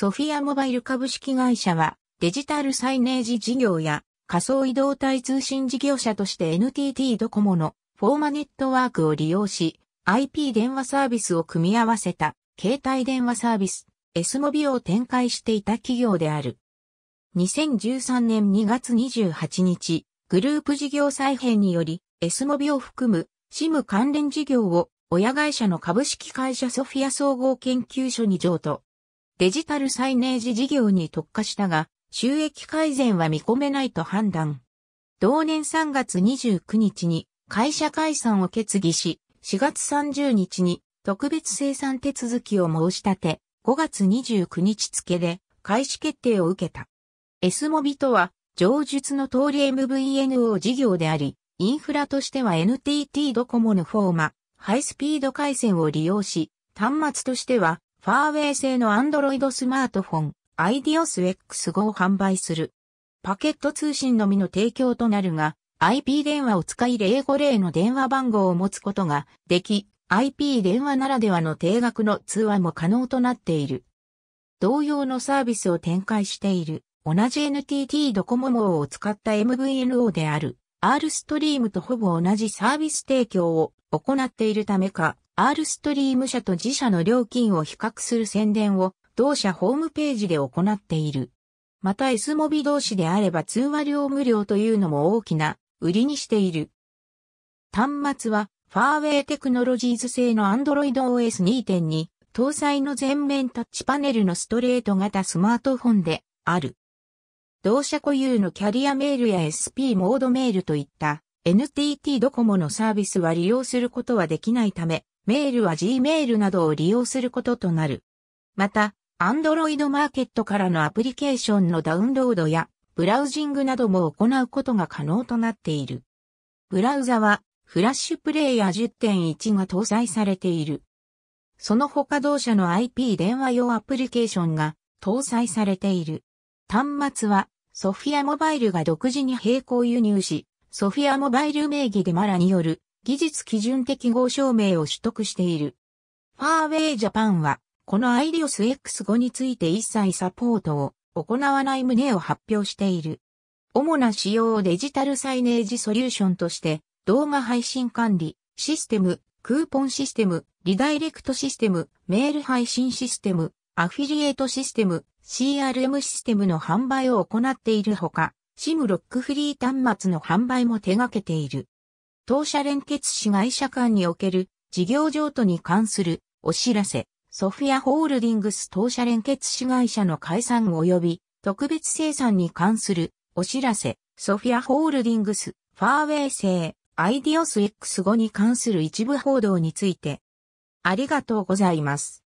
ソフィアモバイル株式会社はデジタルサイネージ事業や仮想移動体通信事業者として NTT ドコモのフォーマネットワークを利用し IP 電話サービスを組み合わせた携帯電話サービス S モビを展開していた企業である。2013年2月28日、グループ事業再編により S モビを含む SIM 関連事業を親会社の株式会社ソフィア総合研究所に譲渡。デジタルサイネージ事業に特化したが、収益改善は見込めないと判断。同年3月29日に会社解散を決議し、4月30日に特別生産手続きを申し立て、5月29日付で開始決定を受けた。S モビとは、上述の通り MVNO 事業であり、インフラとしては NTT ドコモのフォーマ、ハイスピード回線を利用し、端末としてはファーウェイ製のアンドロイドスマートフォン、i d o s X5 を販売する。パケット通信のみの提供となるが、IP 電話を使い0 5例の電話番号を持つことができ、IP 電話ならではの定額の通話も可能となっている。同様のサービスを展開している、同じ NTT ドコモ網を使った MVNO である、R ストリームとほぼ同じサービス提供を行っているためか、R ストリーム社と自社の料金を比較する宣伝を同社ホームページで行っている。また S モビ同士であれば通話料無料というのも大きな売りにしている。端末はファーウェイテクノロジーズ製の Android OS 2.2搭載の全面タッチパネルのストレート型スマートフォンである。同社固有のキャリアメールや SP モードメールといった NTT ドコモのサービスは利用することはできないため、メールは Gmail などを利用することとなる。また、Android マーケットからのアプリケーションのダウンロードや、ブラウジングなども行うことが可能となっている。ブラウザは、フラッシュプレイヤー10.1が搭載されている。その他同社の IP 電話用アプリケーションが搭載されている。端末は、ソフィアモバイルが独自に並行輸入し、ソフィアモバイル名義でマラによる技術基準適合証明を取得している。ファーウェイジャパンは、この i d i オス X5 について一切サポートを行わない旨を発表している。主な仕様をデジタルサイネージソリューションとして、動画配信管理、システム、クーポンシステム、リダイレクトシステム、メール配信システム、アフィリエイトシステム、CRM システムの販売を行っているほか、シムロックフリー端末の販売も手掛けている。当社連結市会社間における事業譲渡に関するお知らせ、ソフィアホールディングス当社連結市会社の解散及び特別生産に関するお知らせ、ソフィアホールディングス、ファーウェイ製、アイディオス X5 に関する一部報道について、ありがとうございます。